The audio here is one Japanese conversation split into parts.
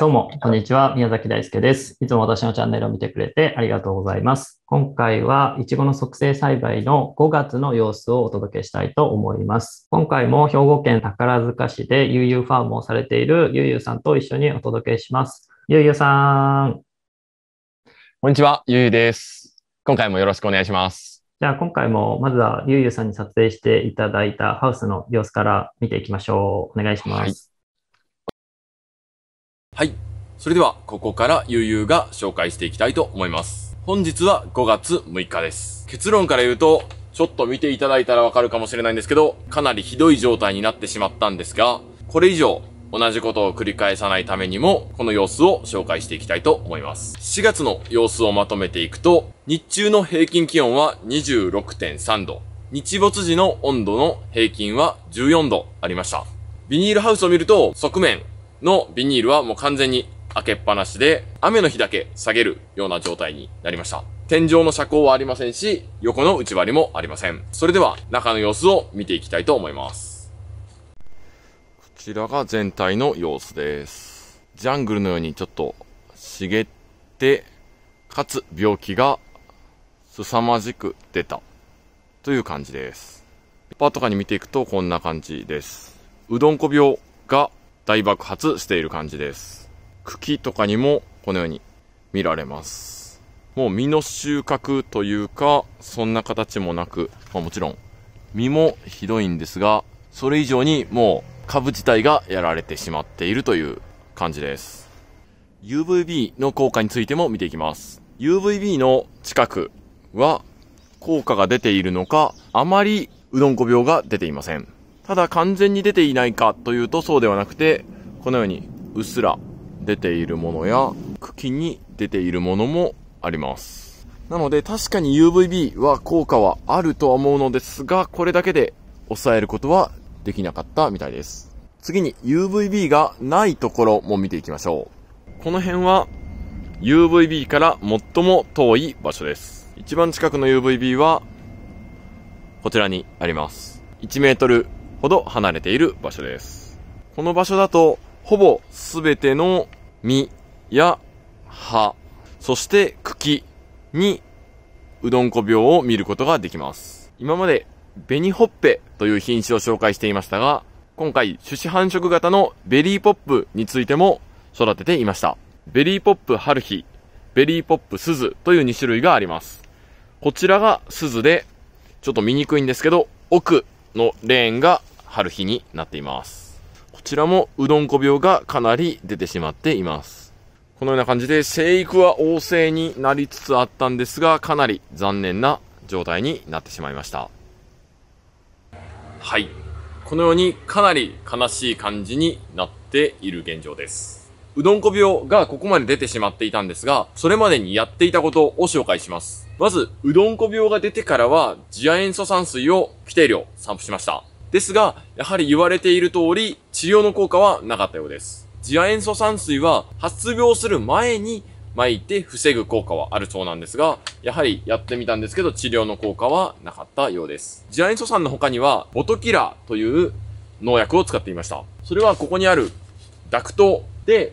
どうも、こんにちは。宮崎大輔です。いつも私のチャンネルを見てくれてありがとうございます。今回は、いちごの促成栽培の5月の様子をお届けしたいと思います。今回も兵庫県宝塚市でゆうゆうファームをされているゆうゆうさんと一緒にお届けします。ゆうゆうさん。こんにちは、ゆうゆうです。今回もよろしくお願いします。じゃあ、今回もまずはゆうゆうさんに撮影していただいたハウスの様子から見ていきましょう。お願いします。はいはい。それでは、ここからゆうが紹介していきたいと思います。本日は5月6日です。結論から言うと、ちょっと見ていただいたらわかるかもしれないんですけど、かなりひどい状態になってしまったんですが、これ以上、同じことを繰り返さないためにも、この様子を紹介していきたいと思います。4月の様子をまとめていくと、日中の平均気温は26.3度、日没時の温度の平均は14度ありました。ビニールハウスを見ると、側面、のビニールはもう完全に開けっぱなしで、雨の日だけ下げるような状態になりました。天井の車高はありませんし、横の内張りもありません。それでは中の様子を見ていきたいと思います。こちらが全体の様子です。ジャングルのようにちょっと茂って、かつ病気が凄まじく出たという感じです。パーとかに見ていくとこんな感じです。うどんこ病が大爆発している感じです。茎とかにもこのように見られます。もう実の収穫というか、そんな形もなく、まあ、もちろん実もひどいんですが、それ以上にもう株自体がやられてしまっているという感じです。UVB の効果についても見ていきます。UVB の近くは効果が出ているのか、あまりうどんこ病が出ていません。ただ完全に出ていないかというとそうではなくて、このようにうっすら出ているものや茎に出ているものもあります。なので確かに UVB は効果はあるとは思うのですが、これだけで抑えることはできなかったみたいです。次に UVB がないところも見ていきましょう。この辺は UVB から最も遠い場所です。一番近くの UVB はこちらにあります。1 m ほど離れている場所です。この場所だと、ほぼすべての実や葉、そして茎にうどんこ病を見ることができます。今まで紅ほっぺという品種を紹介していましたが、今回種子繁殖型のベリーポップについても育てていました。ベリーポップ春日、ベリーポップ鈴という2種類があります。こちらが鈴で、ちょっと見にくいんですけど、奥のレーンが春日になっています。こちらもうどんこ病がかなり出てしまっています。このような感じで生育は旺盛になりつつあったんですが、かなり残念な状態になってしまいました。はい。このようにかなり悲しい感じになっている現状です。うどんこ病がここまで出てしまっていたんですが、それまでにやっていたことを紹介します。まず、うどんこ病が出てからは、次亜塩素酸水を規定量散布しました。ですが、やはり言われている通り、治療の効果はなかったようです。次亜塩素酸水は発病する前に巻いて防ぐ効果はあるそうなんですが、やはりやってみたんですけど治療の効果はなかったようです。次亜塩素酸の他には、ボトキラという農薬を使っていました。それはここにあるダクトで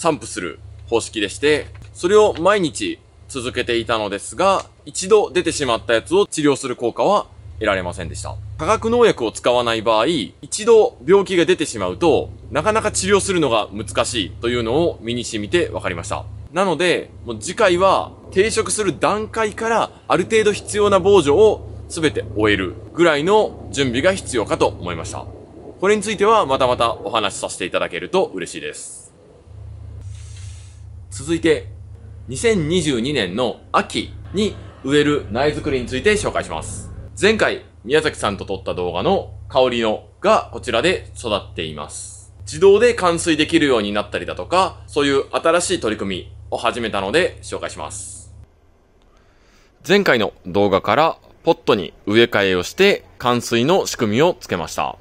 散布する方式でして、それを毎日続けていたのですが、一度出てしまったやつを治療する効果は得られませんでした。化学農薬を使わない場合、一度病気が出てしまうと、なかなか治療するのが難しいというのを身に染みて分かりました。なので、もう次回は定食する段階からある程度必要な防除を全て終えるぐらいの準備が必要かと思いました。これについてはまたまたお話しさせていただけると嬉しいです。続いて、2022年の秋に植える苗作りについて紹介します。前回、宮崎さんと撮った動画の香りのがこちらで育っています。自動で完水できるようになったりだとか、そういう新しい取り組みを始めたので紹介します。前回の動画からポットに植え替えをして冠水の仕組みをつけました。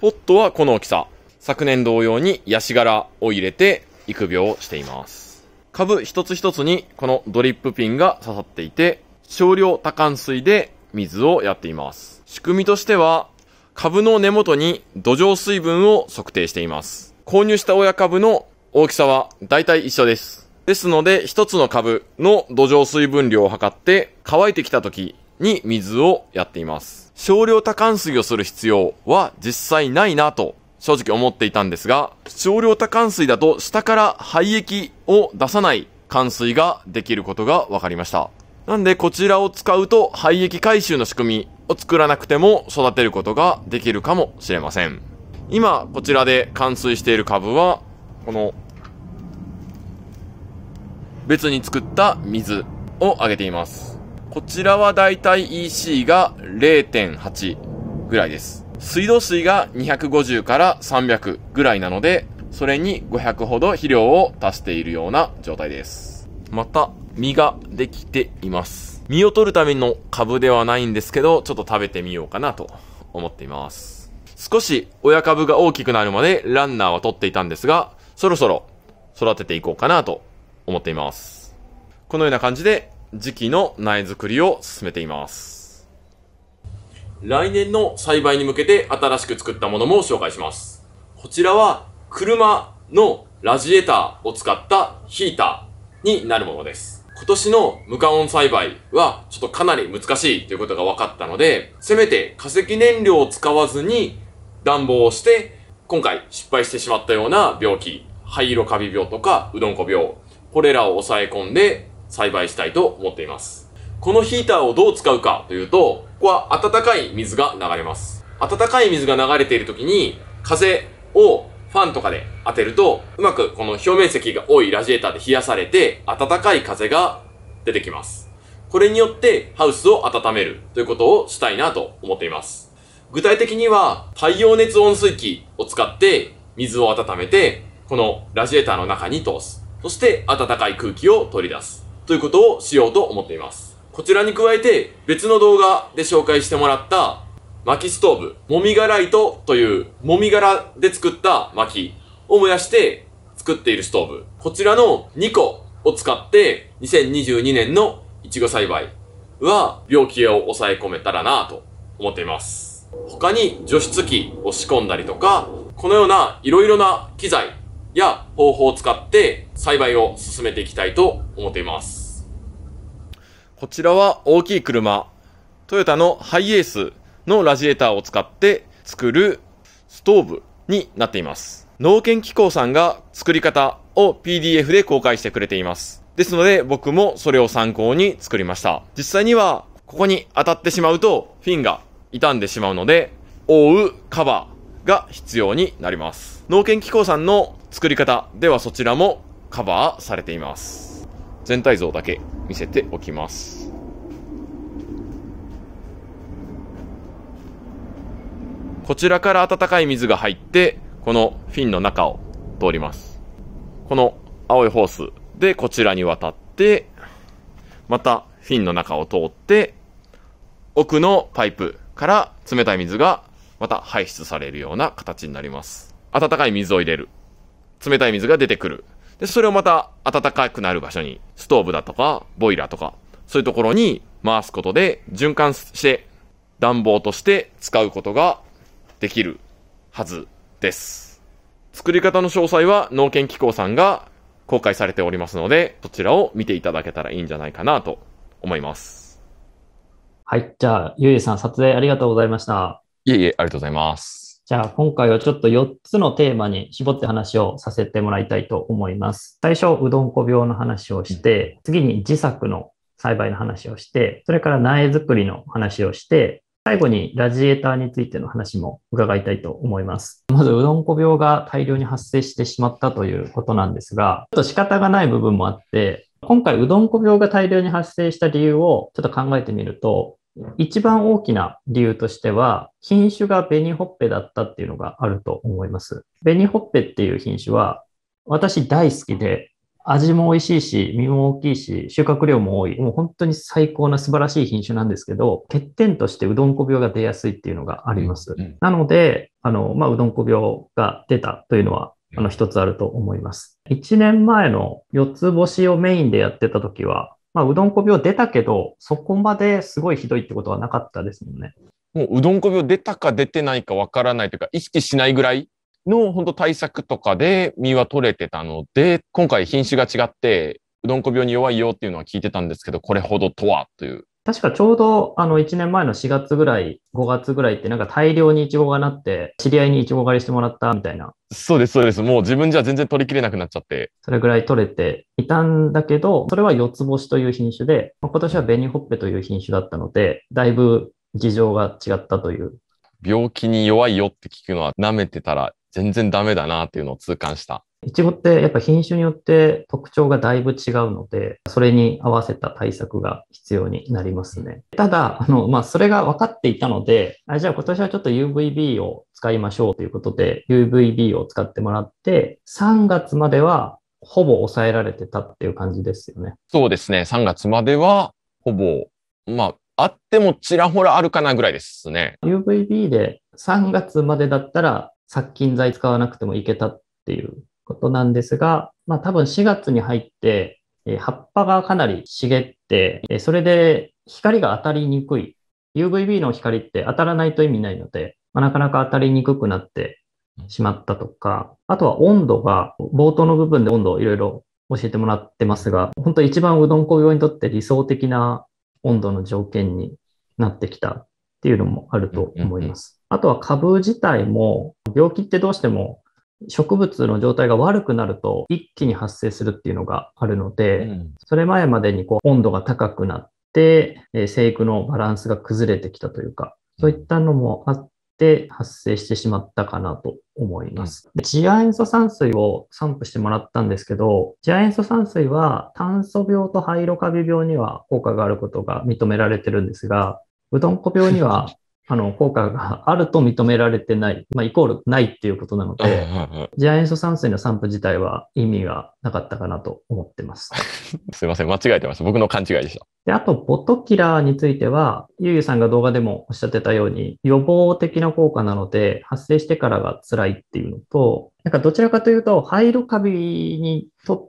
ポットはこの大きさ。昨年同様にヤシ殻を入れて育苗しています。株一つ一つにこのドリップピンが刺さっていて、少量多管水で水をやっています。仕組みとしては、株の根元に土壌水分を測定しています。購入した親株の大きさは大体一緒です。ですので、一つの株の土壌水分量を測って、乾いてきた時に水をやっています。少量多管水をする必要は実際ないなと正直思っていたんですが、少量多冠水だと下から廃液を出さない冠水ができることが分かりました。なんでこちらを使うと廃液回収の仕組みを作らなくても育てることができるかもしれません。今、こちらで冠水している株は、この、別に作った水をあげています。こちらはだいたい EC が0.8ぐらいです。水道水が250から300ぐらいなので、それに500ほど肥料を足しているような状態です。また、実ができています。実を取るための株ではないんですけど、ちょっと食べてみようかなと思っています。少し親株が大きくなるまでランナーは取っていたんですが、そろそろ育てていこうかなと思っています。このような感じで時期の苗作りを進めています。来年の栽培に向けて新しく作ったものも紹介します。こちらは車のラジエーターを使ったヒーターになるものです。今年の無加温栽培はちょっとかなり難しいということが分かったので、せめて化石燃料を使わずに暖房をして、今回失敗してしまったような病気、灰色カビ病とかうどんこ病、これらを抑え込んで栽培したいと思っています。このヒーターをどう使うかというと、ここは暖かい水が流れます。暖かい水が流れている時に、風をファンとかで当てると、うまくこの表面積が多いラジエーターで冷やされて、暖かい風が出てきます。これによってハウスを温めるということをしたいなと思っています。具体的には太陽熱温水器を使って水を温めて、このラジエーターの中に通す。そして暖かい空気を取り出す。ということをしようと思っています。こちらに加えて別の動画で紹介してもらった薪ストーブ、もみ殻糸というもみ殻で作った薪を燃やして作っているストーブ。こちらの2個を使って2022年のいちご栽培は病気を抑え込めたらなと思っています。他に除湿機を仕込んだりとか、このような色々な機材や方法を使って栽培を進めていきたいと思っています。こちらは大きい車、トヨタのハイエースのラジエーターを使って作るストーブになっています。農研機構さんが作り方を PDF で公開してくれています。ですので僕もそれを参考に作りました。実際にはここに当たってしまうとフィンが傷んでしまうので覆うカバーが必要になります。農研機構さんの作り方ではそちらもカバーされています。全体像だけ見せておきます。こちらから温かい水が入って、このフィンの中を通ります。この青いホースでこちらに渡って、またフィンの中を通って、奥のパイプから冷たい水がまた排出されるような形になります。温かい水を入れる。冷たい水が出てくる。で、それをまた暖かくなる場所に、ストーブだとか、ボイラーとか、そういうところに回すことで、循環して、暖房として使うことができるはずです。作り方の詳細は農研機構さんが公開されておりますので、そちらを見ていただけたらいいんじゃないかなと思います。はい。じゃあ、ゆうゆうさん、撮影ありがとうございました。いえいえ、ありがとうございます。じゃあ今回はちょっと4つのテーマに絞って話をさせてもらいたいと思います。最初、うどんこ病の話をして、次に自作の栽培の話をして、それから苗作りの話をして、最後にラジエーターについての話も伺いたいと思います。まず、うどんこ病が大量に発生してしまったということなんですが、ちょっと仕方がない部分もあって、今回、うどんこ病が大量に発生した理由をちょっと考えてみると、一番大きな理由としては、品種が紅ほっぺだったっていうのがあると思います。紅ほっぺっていう品種は、私大好きで、味も美味しいし、身も大きいし、収穫量も多い。もう本当に最高な素晴らしい品種なんですけど、欠点としてうどんこ病が出やすいっていうのがあります。うんうん、なので、あの、まあ、うどんこ病が出たというのは、あの、一つあると思います。1年前の四つ星をメインでやってた時は、まあ、うどんこ病出たけど、そこまですごいひどいってことはなかったですもんね。もううどんこ病出たか出てないかわからないというか、意識しないぐらいの本当対策とかで身は取れてたので、今回品種が違って、うどんこ病に弱いよっていうのは聞いてたんですけど、これほどとはという確かちょうどあの1年前の4月ぐらい、5月ぐらいってなんか大量にイチゴがなって、知り合いにイチゴ狩りしてもらったみたいな。そうです、そうです。もう自分じゃ全然取りきれなくなっちゃって。それぐらい取れていたんだけど、それは四つ星という品種で、今年は紅ほっぺという品種だったので、だいぶ事情が違ったという。病気に弱いよって聞くのは舐めてたら全然ダメだなっていうのを痛感した。いちごってやっぱ品種によって特徴がだいぶ違うので、それに合わせた対策が必要になりますね。ただ、あの、まあ、それが分かっていたので、あじゃあ今年はちょっと UVB を使いましょうということで、UVB を使ってもらって、3月まではほぼ抑えられてたっていう感じですよね。そうですね。3月まではほぼ、まあ、あってもちらほらあるかなぐらいですね。UVB で3月までだったら殺菌剤使わなくてもいけたっていうことなんですが、まあ多分4月に入って、葉っぱがかなり茂って、それで光が当たりにくい。UVB の光って当たらないと意味ないので、まあ、なかなか当たりにくくなってしまったとか、あとは温度が、冒頭の部分で温度をいろいろ教えてもらってますが、本当一番うどん工業にとって理想的な温度の条件になってきたっていうのもあると思います。あとは株自体も、病気ってどうしても植物の状態が悪くなると一気に発生するっていうのがあるので、うん、それ前までにこう温度が高くなって、えー、生育のバランスが崩れてきたというか、そういったのもあって発生してしまったかなと思います。うん、次亜塩素酸水を散布してもらったんですけど、次亜塩素酸水は炭素病と灰色カビ病には効果があることが認められてるんですが、うどんこ病にはあの、効果があると認められてない、まあ、イコールないっていうことなので、次亜塩素酸水の散布自体は意味がなかったかなと思ってます。すいません、間違えてました。僕の勘違いでした。で、あと、ボトキラーについては、ゆうゆうさんが動画でもおっしゃってたように、予防的な効果なので、発生してからが辛いっていうのと、なんかどちらかというと、ハイロカビにとっ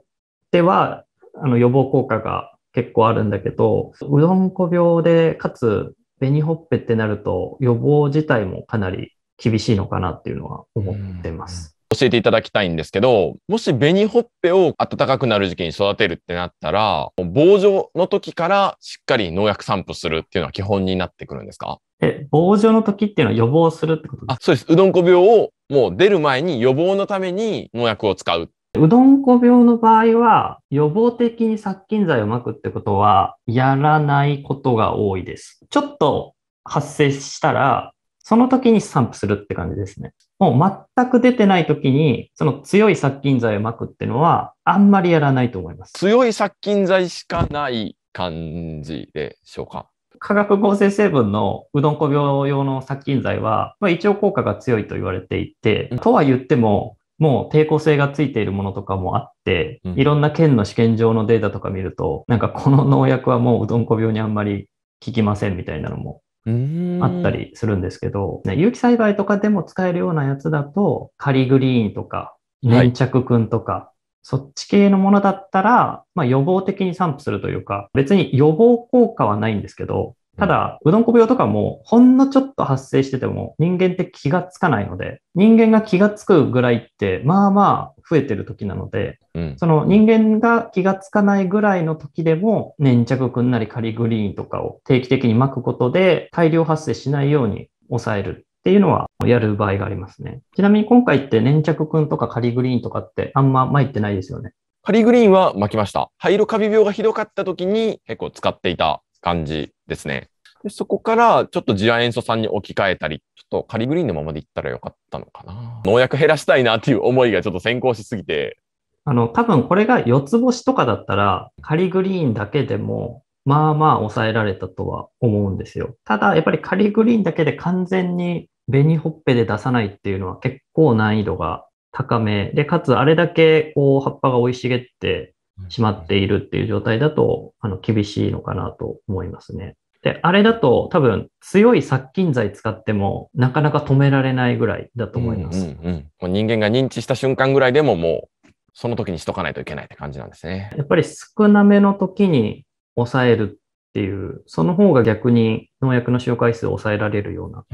ては、あの、予防効果が結構あるんだけど、うどんこ病で、かつ紅ほっぺってなると予防自体もかなり厳しいのかなっていうのは思ってます。教えていただきたいんですけど、もし紅ほっぺを暖かくなる時期に育てるってなったら、棒状の時からしっかり農薬散布するっていうのは基本になってくるんですかえ、棒状の時っていうのは予防するってことですかあ、そうです。うどんこ病をもう出る前に予防のために農薬を使うっうどんこ病の場合は、予防的に殺菌剤をまくってことは、やらないことが多いです。ちょっと発生したら、その時に散布するって感じですね。もう全く出てない時に、その強い殺菌剤をまくっていうのは、あんまりやらないと思います。強い殺菌剤しかない感じでしょうか。化学合成成分のうどんこ病用の殺菌剤は、まあ、一応効果が強いと言われていて、とは言っても、もう抵抗性がついているものとかもあって、いろんな県の試験場のデータとか見ると、なんかこの農薬はもううどんこ病にあんまり効きませんみたいなのもあったりするんですけど、ね、有機栽培とかでも使えるようなやつだと、カリグリーンとか、粘着くんとか、はい、そっち系のものだったら、まあ、予防的に散布するというか、別に予防効果はないんですけど、ただ、うどんこ病とかも、ほんのちょっと発生してても、人間って気がつかないので、人間が気がつくぐらいって、まあまあ増えてる時なので、うん、その人間が気がつかないぐらいの時でも、粘着くんなりカリグリーンとかを定期的に巻くことで、大量発生しないように抑えるっていうのはやる場合がありますね。ちなみに今回って粘着くんとかカリグリーンとかってあんま巻いてないですよね。カリグリーンは巻きました。灰色カビ病がひどかった時に結構使っていた感じですね。でそこからちょっと次亜塩素酸に置き換えたり、ちょっとカリグリーンのままでいったらよかったのかな。農薬減らしたいなっていう思いがちょっと先行しすぎて。あの、多分これが四つ星とかだったら、カリグリーンだけでも、まあまあ抑えられたとは思うんですよ。ただ、やっぱりカリグリーンだけで完全に紅ほっぺで出さないっていうのは結構難易度が高め。で、かつあれだけこう葉っぱが生い茂ってしまっているっていう状態だと、あの、厳しいのかなと思いますね。で、あれだと多分強い殺菌剤使ってもなかなか止められないぐらいだと思います。うんうんうん、もう人間が認知した瞬間ぐらいでももうその時にしとかないといけないって感じなんですね。やっぱり少なめの時に抑えるっていう、その方が逆に農薬の使用回数を抑えられるような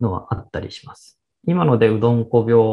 のはあったりします。今のでうどんこ病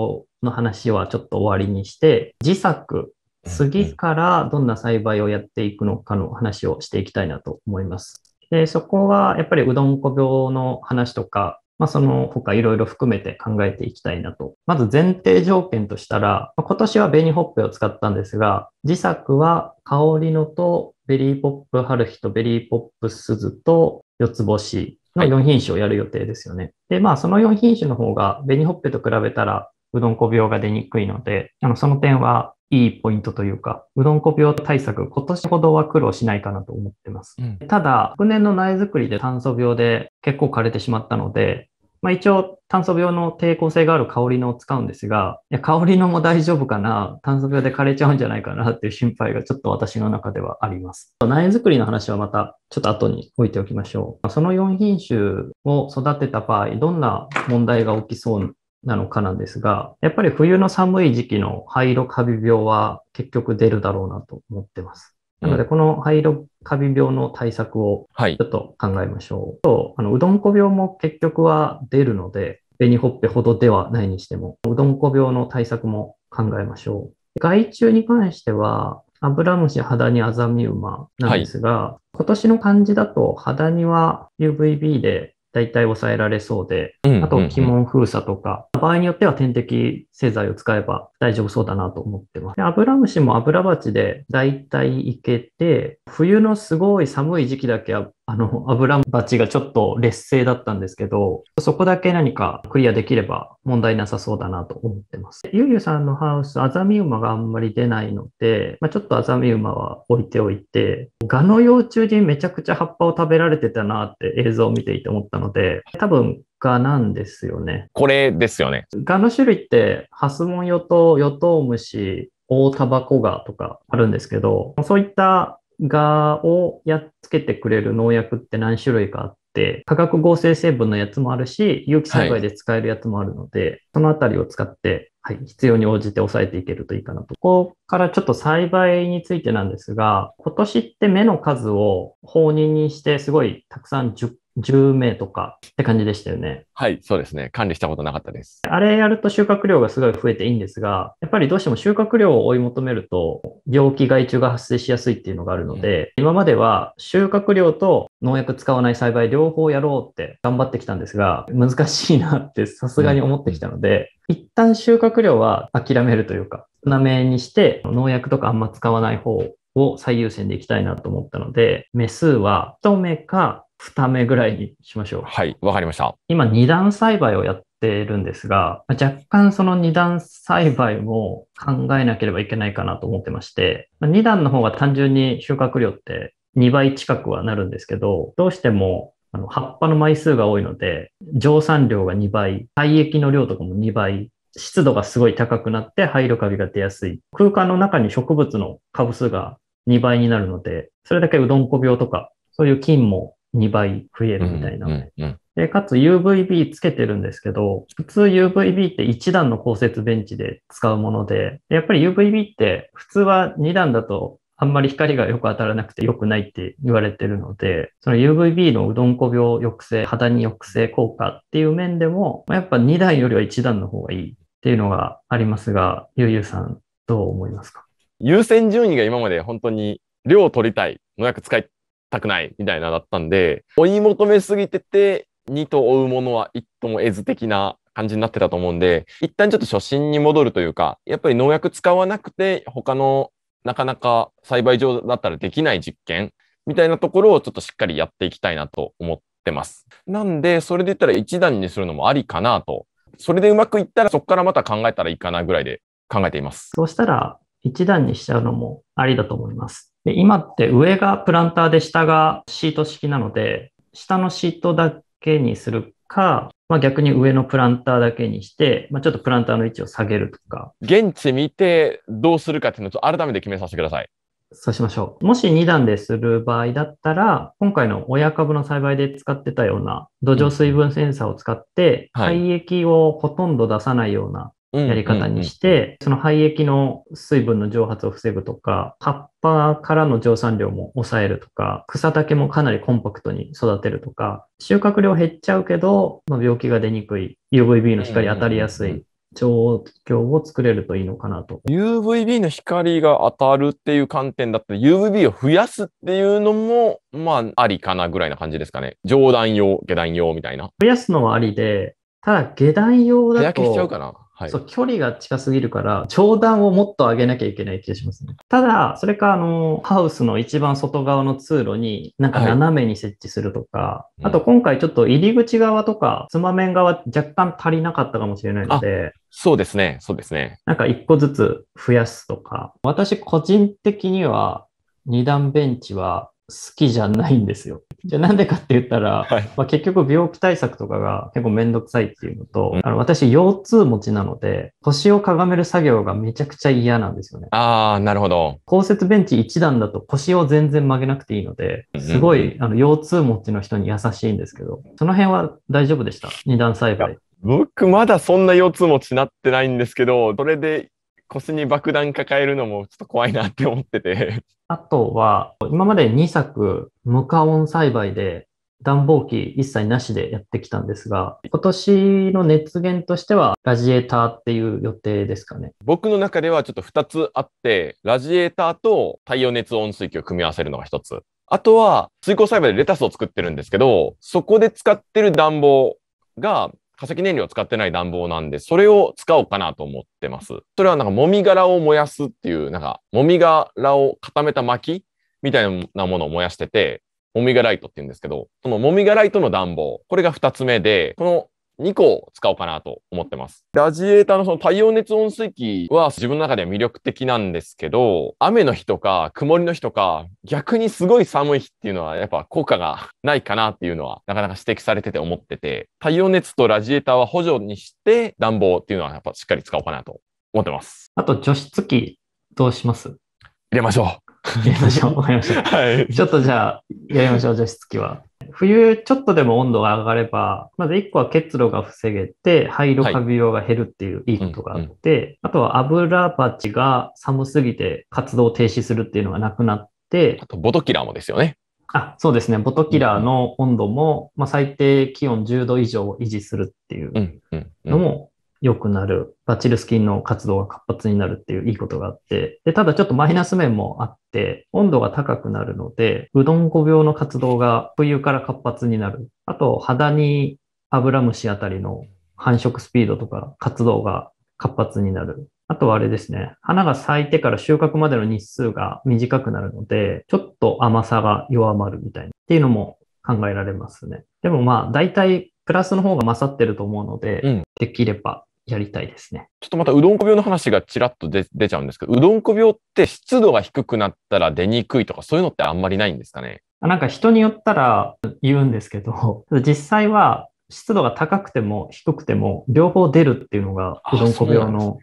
の話はちょっと終わりにして、自作次からどんな栽培をやっていくのかの話をしていきたいなと思います。でそこはやっぱりうどんこ病の話とか、まあ、その他いろいろ含めて考えていきたいなと。まず前提条件としたら、今年は紅ほっぺを使ったんですが、自作は香りのとベリーポップ春日とベリーポップ鈴と四つ星の4品種をやる予定ですよね。はい、で、まあその4品種の方が紅ほっぺと比べたらうどんこ病が出にくいので、あのその点はいいポイントというか、うどんこ病対策、今年ほどは苦労しないかなと思ってます。うん、ただ、昨年の苗作りで炭素病で結構枯れてしまったので、まあ、一応炭素病の抵抗性がある香りのを使うんですが、いや香りのも大丈夫かな、炭素病で枯れちゃうんじゃないかなっていう心配がちょっと私の中ではあります。苗作りの話はまたちょっと後に置いておきましょう。その4品種を育てた場合、どんな問題が起きそうなのかなんですが、やっぱり冬の寒い時期の灰色カビ病は結局出るだろうなと思ってます。なので、この灰色カビ病の対策をちょっと考えましょう。はい、あのうどんこ病も結局は出るので、紅ほっぺほどではないにしても、うどんこ病の対策も考えましょう。害虫に関しては、アブラムシ、ハダニ、アザミウマなんですが、はい、今年の漢字だと、ハダニは UVB で、大体抑えられそうで、あと、鬼門封鎖とか、場合によっては点滴製剤を使えば大丈夫そうだなと思ってます。でアブラムシもアブラバチで大体いけて、冬のすごい寒い時期だけあの、油鉢がちょっと劣勢だったんですけど、そこだけ何かクリアできれば問題なさそうだなと思ってます。ゆうゆうさんのハウス、アザミウマがあんまり出ないので、まあ、ちょっとアザミウマは置いておいて、ガの幼虫にめちゃくちゃ葉っぱを食べられてたなって映像を見ていて思ったので、多分ガなんですよね。これですよね。ガの種類って、ハスモンヨトウ、ヨトウムシ、オタバコガとかあるんですけど、そういったがをやっつけてくれる農薬って何種類かあって、化学合成成分のやつもあるし、有機栽培で使えるやつもあるので、はい、そのあたりを使って、はい、必要に応じて抑えていけるといいかなと。ここからちょっと栽培についてなんですが、今年って目の数を放任にしてすごいたくさん10 10名とかって感じでしたよね。はい、そうですね。管理したことなかったです。あれやると収穫量がすごい増えていいんですが、やっぱりどうしても収穫量を追い求めると、病気、害虫が発生しやすいっていうのがあるので、うん、今までは収穫量と農薬使わない栽培両方やろうって頑張ってきたんですが、難しいなってさすがに思ってきたので、うん、一旦収穫量は諦めるというか、なめにして農薬とかあんま使わない方を最優先でいきたいなと思ったので、メスは一目か2目ぐらいにしましょう。はい、わかりました。今、二段栽培をやってるんですが、若干その二段栽培も考えなければいけないかなと思ってまして、二段の方が単純に収穫量って2倍近くはなるんですけど、どうしてもあの葉っぱの枚数が多いので、蒸散量が2倍、廃液の量とかも2倍湿度がすごい高くなって灰色カビが出やすい。空間の中に植物の株数が2倍になるので、それだけうどんこ病とか、そういう菌も2倍増えるみたいな。で、かつ UVB つけてるんですけど、普通 UVB って1段の降雪ベンチで使うもので、やっぱり UVB って普通は2段だとあんまり光がよく当たらなくて良くないって言われてるので、その UVB のうどんこ病抑制、肌に抑制効果っていう面でも、やっぱ2段よりは1段の方がいいっていうのがありますが、ゆうゆうさんどう思いますか優先順位が今まで本当に量を取りたい、農く使いたくないみたいなだったんで、追い求めすぎてて、2と追うものは1とも得ず的な感じになってたと思うんで、一旦ちょっと初心に戻るというか、やっぱり農薬使わなくて、他のなかなか栽培上だったらできない実験みたいなところをちょっとしっかりやっていきたいなと思ってます。なんで、それで言ったら1段にするのもありかなと。それでうまくいったらそこからまた考えたらいいかなぐらいで考えています。そうしたら1段にしちゃうのもありだと思います。で今って上がプランターで下がシート式なので、下のシートだけにするか、まあ、逆に上のプランターだけにして、まあ、ちょっとプランターの位置を下げるとか。現地見てどうするかっていうのを改めて決めさせてください。そうしましょう。もし2段でする場合だったら、今回の親株の栽培で使ってたような土壌水分センサーを使って、うんはい、液をほとんど出さないようなやり方にして、その廃液の水分の蒸発を防ぐとか、葉っぱからの蒸散量も抑えるとか、草丈もかなりコンパクトに育てるとか、収穫量減っちゃうけど、まあ、病気が出にくい、UVB の光当たりやすい状況を作れるといいのかなと。UVB の光が当たるっていう観点だったら UVB を増やすっていうのも、まあ、ありかなぐらいな感じですかね。上段用、下段用みたいな。増やすのはありで、ただ下段用だと。焼けしちゃうかな。はい、そう、距離が近すぎるから、長段をもっと上げなきゃいけない気がしますね。ただ、それか、あの、ハウスの一番外側の通路に、なんか斜めに設置するとか、はい、あと今回ちょっと入り口側とか、つまめん側若干足りなかったかもしれないので、そうですね、そうですね。なんか一個ずつ増やすとか、私個人的には、二段ベンチは好きじゃないんですよ。じゃあなんでかって言ったら、はい、まあ、結局病気対策とかが結構めんどくさいっていうのと、あの私腰痛持ちなので、腰をかがめる作業がめちゃくちゃ嫌なんですよね。ああ、なるほど。降雪ベンチ1段だと腰を全然曲げなくていいので、すごい、あの腰痛持ちの人に優しいんですけど、その辺は大丈夫でした。?2 段栽培。僕まだそんな腰痛持ちになってないんですけど、それで腰に爆弾抱えるのもちょっと怖いなって思っててあとは、今まで2作、無加温栽培で暖房機一切なしでやってきたんですが、今年の熱源としては、ラジエーターっていう予定ですかね。僕の中ではちょっと2つあって、ラジエーターと太陽熱温水器を組み合わせるのが1つ。あとは、水耕栽培でレタスを作ってるんですけど、そこで使ってる暖房が、化石燃料を使ってない暖房なんで、それを使おうかなと思ってます。それはなんか、もみ殻を燃やすっていう、なんか、もみ殻を固めた薪みたいなものを燃やしてて、もみ殻ライトって言うんですけど、そのもみ殻ライトの暖房、これが2つ目で、この2個使おうかなと思ってます。ラジエーターのその太陽熱温水器は自分の中では魅力的なんですけど、雨の日とか曇りの日とか逆にすごい寒い日っていうのはやっぱ効果がないかなっていうのはなかなか指摘されてて思ってて、太陽熱とラジエーターは補助にして暖房っていうのはやっぱしっかり使おうかなと思ってます。あと除湿機どうします入れましょう。やりましょう。わかりました。はい。ちょっとじゃあ、やりましょう、除湿器は。冬、ちょっとでも温度が上がれば、まず1個は結露が防げて、灰色カビ病が減るっていういいことがあって、はいうんうん、あとは油パチが寒すぎて活動停止するっていうのがなくなって、あとボトキラーもですよね。あそうですね。ボトキラーの温度も、うん、まあ、最低気温10度以上を維持するっていうのも良くなる、バチルス菌の活動が活発になるっていういいことがあって、で、ただちょっとマイナス面もあって、温度が高くなるので、うどん5病の活動が冬から活発になる。あと、肌にアブラムシあたりの繁殖スピードとか活動が活発になる。あとはあれですね、花が咲いてから収穫までの日数が短くなるので、ちょっと甘さが弱まるみたいな、っていうのも考えられますね。でもまあ、大体プラスの方が勝ってると思うので、うん、できればやりたいですね。ちょっとまたうどんこ病の話がちらっと出ちゃうんですけど、うどんこ病って湿度が低くなったら出にくいとか、そういうのってあんまりないんですかねなんか人によったら言うんですけど、実際は湿度が高くても低くても両方出るっていうのがうどんこ病の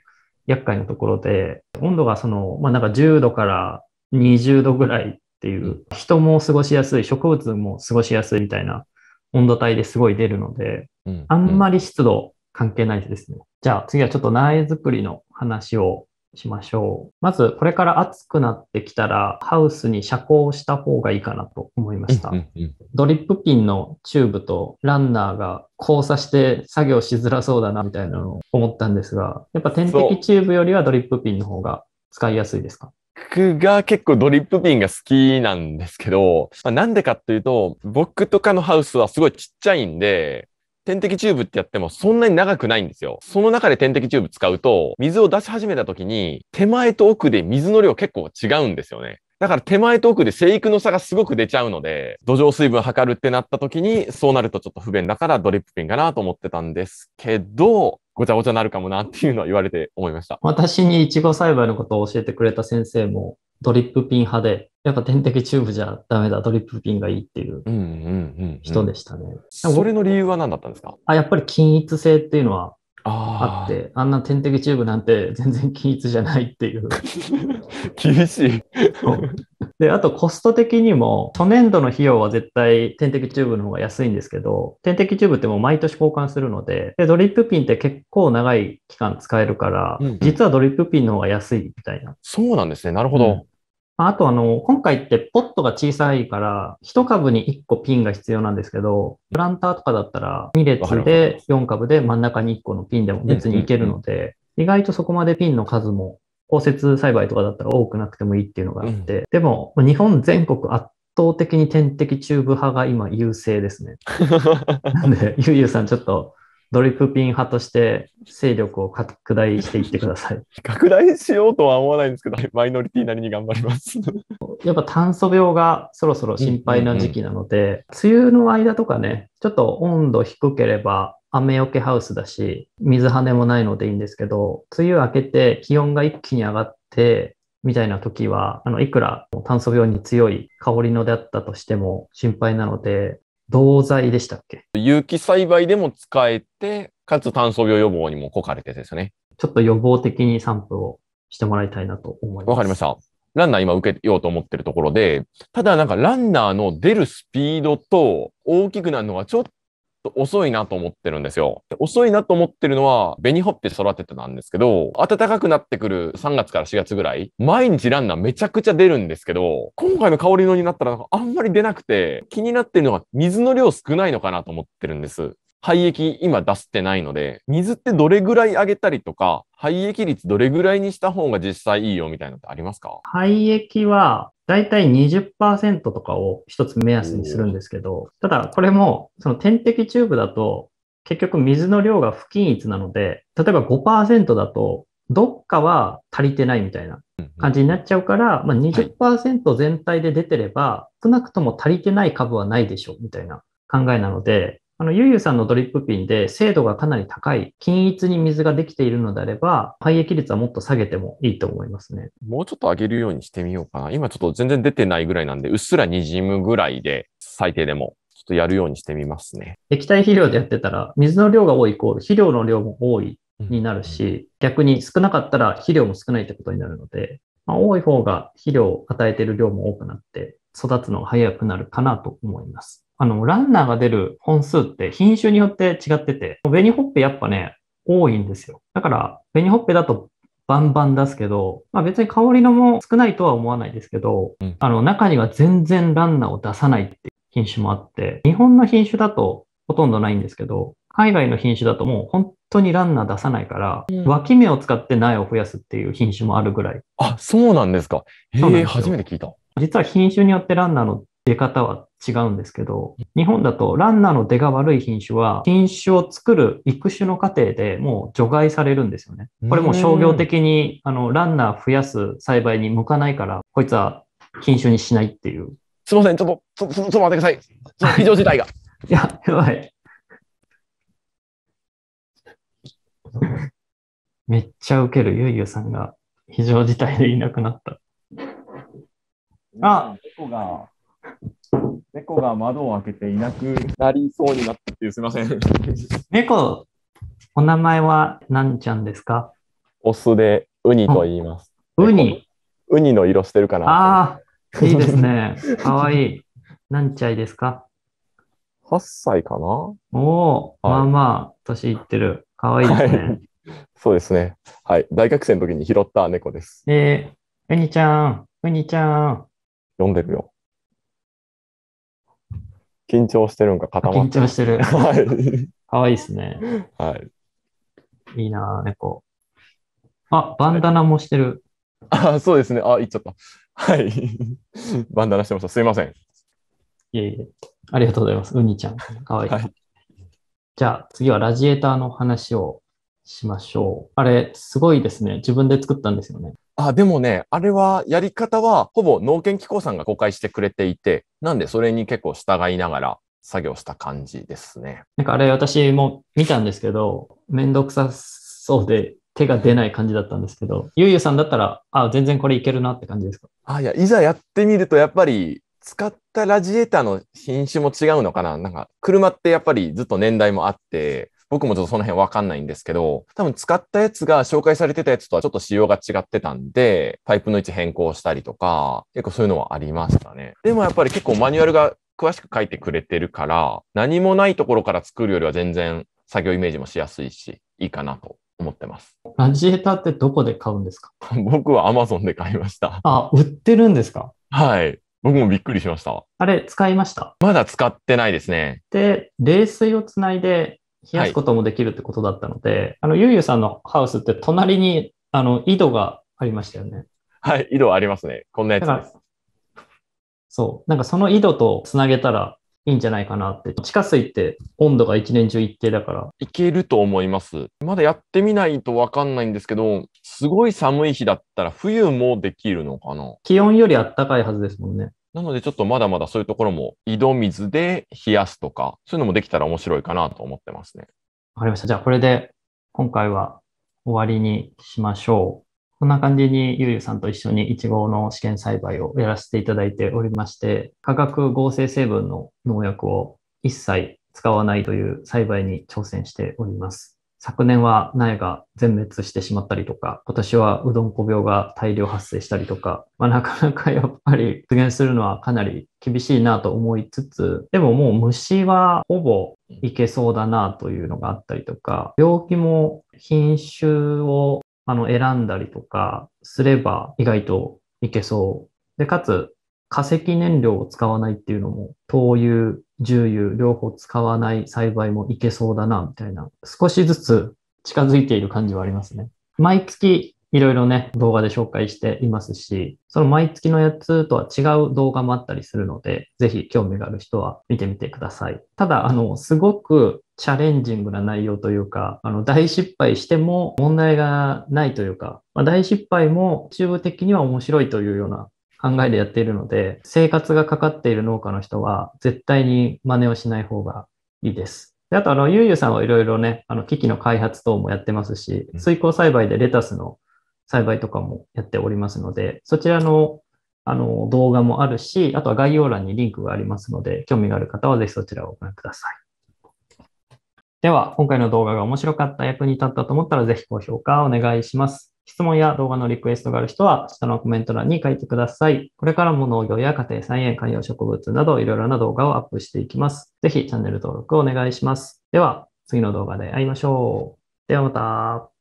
厄介なところで、温度がその、まあなんか10度から20度ぐらいっていう、人も過ごしやすい、植物も過ごしやすいみたいな温度帯ですごい出るので、あんまり湿度関係ないですね。じゃあ次はちょっと苗作りの話をしましょう。まず、これから暑くなってきたら、ハウスに遮光した方がいいかなと思いました。ドリップピンのチューブとランナーが交差して作業しづらそうだなみたいなのを思ったんですが、やっぱ点滴チューブよりはドリップピンの方が使いやすいですか僕が結構ドリップピンが好きなんですけど、まあ、でかっていうと、僕とかのハウスはすごいちっちゃいんで、点滴チューブってやってもそんなに長くないんですよ。その中で点滴チューブ使うと、水を出し始めた時に、手前と奥で水の量結構違うんですよね。だから手前と奥で生育の差がすごく出ちゃうので、土壌水分測るってなった時に、そうなるとちょっと不便だからドリップピンかなと思ってたんですけど、ごちゃごちゃになるかもなっていうのは言われて思いました。私にイチゴ栽培のことを教えてくれた先生も、ドリップピン派で、やっぱ点滴チューブじゃダメだ、ドリップピンがいいっていう人でしたね。それの理由は何だったんですかあやっぱり均一性っていうのはあってあんな点滴チューブなんて 全然均一じゃないっていう 厳しいであとコスト的にも初年度の費用は絶対点滴チューブの方が安いんですけど点滴チューブってもう毎年交換するのででドリップピンって結構長い期間使えるから、うん、実はドリップピンの方が安いみたいなそうなんですねなるほど、うんあとあの、今回ってポットが小さいから、1株に1個ピンが必要なんですけど、プランターとかだったら2列で4株で真ん中に1個のピンでも別にいけるので、意外とそこまでピンの数も公設栽培とかだったら多くなくてもいいっていうのがあって、でも日本全国圧倒的に天敵チューブ派が今優勢ですね。なんで、ゆうゆうさんちょっとドリップピン派として勢力を拡大していってください。拡大しようとは思わないんですけど、マイノリティなりに頑張ります。やっぱ炭素病がそろそろ心配な時期なので、梅雨の間とかね、ちょっと温度低ければ雨よけハウスだし、水跳ねもないのでいいんですけど、梅雨明けて気温が一気に上がって、みたいな時は、あの、いくら炭素病に強い香りのであったとしても心配なので、銅剤でしたっけ有機栽培でも使えて、かつ炭素病予防にも効果あるってですね。ちょっと予防的に散布をしてもらいたいなと思います。わかりました。ランナー今受けようと思ってるところで、ただなんかランナーの出るスピードと大きくなるのはちょっと遅いなと思ってるんですよ。遅いなと思ってるのは、紅ほっぺ育ててたんですけど、暖かくなってくる3月から4月ぐらい、毎日ランナーめちゃくちゃ出るんですけど、今回の香りのになったらあんまり出なくて、気になってるのは水の量少ないのかなと思ってるんです。廃液今出してないので、水ってどれぐらい上げたりとか、廃液率どれぐらいにした方が実際いいよみたいなのってありますか廃液は大体20%とかを一つ目安にするんですけど、ただこれも、その点滴チューブだと、結局水の量が不均一なので、例えば5%だと、どっかは足りてないみたいな感じになっちゃうから、まあ、20%全体で出てれば、少なくとも足りてない株はないでしょ、みたいな考えなので、あの、ゆうゆうさんのドリップピンで精度がかなり高い、均一に水ができているのであれば、廃液率はもっと下げてもいいと思いますね。もうちょっと上げるようにしてみようかな。今ちょっと全然出てないぐらいなんで、うっすらにじむぐらいで、最低でも。ちょっとやるようにしてみますね。液体肥料でやってたら、水の量が多いイコール、肥料の量も多いになるし、逆に少なかったら肥料も少ないってことになるので、まあ、多い方が肥料を与えている量も多くなって、育つのが早くなるかなと思います。あの、ランナーが出る本数って品種によって違ってて、ベニホッペやっぱね、多いんですよ。だから、ベニホッペだとバンバン出すけど、まあ別に香りのも少ないとは思わないですけど、うん、あの、中には全然ランナーを出さないって品種もあって、日本の品種だとほとんどないんですけど、海外の品種だともう本当にランナー出さないから、うん、脇芽を使って苗を増やすっていう品種もあるぐらい。あ、そうなんですか。へえ、初めて聞いた。実は品種によってランナーの出方は違うんですけど、日本だとランナーの出が悪い品種は、品種を作る育種の過程でもう除外されるんですよね。これも商業的に、あの、ランナー増やす栽培に向かないから、こいつは品種にしないっていう。すみません、ちょっと、ちょっと待ってください。非常事態が。いや、やばい。めっちゃウケる、ゆいゆうさんが非常事態でいなくなった。あが猫が窓を開けていなくなりそうになったっていう、すみません。猫、お名前は何ちゃんですかオスで、ウニと言います。ウニウニの色してるかな。ああ、いいですね。かわいい。何ちゃいですか ?8 歳かなおお、はい、まあまあ、年いってる。かわいいですね、はい。そうですね。はい。大学生の時に拾った猫です。えー、ウニちゃん、ウニちゃん。読んでるよ。緊張してるんか固まっ緊張してる。はい。かわいいっすね。はい。いいな猫。あ、バンダナもしてる。あ、そうですね。あ、言っちゃった。はい。バンダナしてました。すいません。いえいえ。ありがとうございます。うにちゃん。かわいい。はいじゃあ次はラジエーターの話をしましょう。あれ、すごいですね。自分で作ったんですよね。あ、でもね、あれは、やり方は、ほぼ農研機構さんが公開してくれていて、なんでそれに結構従いながら作業した感じですね。なんかあれ私も見たんですけど、めんどくさそうで手が出ない感じだったんですけど、ゆうゆうさんだったら、あ、全然これいけるなって感じですかあ、いや、いざやってみると、やっぱり、使ったラジエーターの品種も違うのかななんか、車ってやっぱりずっと年代もあって、僕もちょっとその辺わかんないんですけど、多分使ったやつが紹介されてたやつとはちょっと仕様が違ってたんで、パイプの位置変更したりとか、結構そういうのはありましたね。でもやっぱり結構マニュアルが詳しく書いてくれてるから、何もないところから作るよりは全然作業イメージもしやすいし、いいかなと思ってます。ラジエタってどこで買うんですか 僕は Amazon で買いました。あ、売ってるんですかはい。僕もびっくりしました。あれ、使いましたまだ使ってないですね。で、冷水をつないで冷やすこともできるってことだったので、はい、あの、ゆうゆうさんのハウスって隣に、あの、井戸がありましたよね。はい、井戸ありますね。こんなやつです。そう。なんかその井戸とつなげたらいいんじゃないかなって。地下水って温度が一年中一定だから。いけると思います。まだやってみないとわかんないんですけど、すごい寒い日だったら冬もできるのかな気温より暖かいはずですもんね。なのでちょっとまだまだそういうところも井戸水で冷やすとか、そういうのもできたら面白いかなと思ってますね。わかりました。じゃあこれで今回は終わりにしましょう。こんな感じにゆうゆうさんと一緒にイチゴの試験栽培をやらせていただいておりまして、化学合成成分の農薬を一切使わないという栽培に挑戦しております。昨年は苗が全滅してしまったりとか、今年はうどんこ病が大量発生したりとか、まあ、なかなかやっぱり出現するのはかなり厳しいなと思いつつ、でももう虫はほぼいけそうだなというのがあったりとか、病気も品種をあの選んだりとかすれば意外といけそう。で、かつ化石燃料を使わないっていうのも灯油重油両方使わない栽培もいけそうだな、みたいな、少しずつ近づいている感じはありますね。毎月いろいろね、動画で紹介していますし、その毎月のやつとは違う動画もあったりするので、ぜひ興味がある人は見てみてください。ただ、あの、すごくチャレンジングな内容というか、あの、大失敗しても問題がないというか、まあ、大失敗もチューブ的には面白いというような考えでやっているので、生活がかかっている農家の人は絶対に真似をしない方がいいです。であと、あの、ゆうゆうさんはいろいろね、あの、機器の開発等もやってますし、水耕栽培でレタスの栽培とかもやっておりますので、そちらのあの動画もあるし、あとは概要欄にリンクがありますので、興味がある方はぜひそちらをご覧ください。では、今回の動画が面白かった、役に立ったと思ったら、ぜひ高評価お願いします。質問や動画のリクエストがある人は、下のコメント欄に書いてください。これからも農業や家庭菜園、観葉植物など、いろいろな動画をアップしていきます。ぜひチャンネル登録お願いします。では、次の動画で会いましょう。ではまた。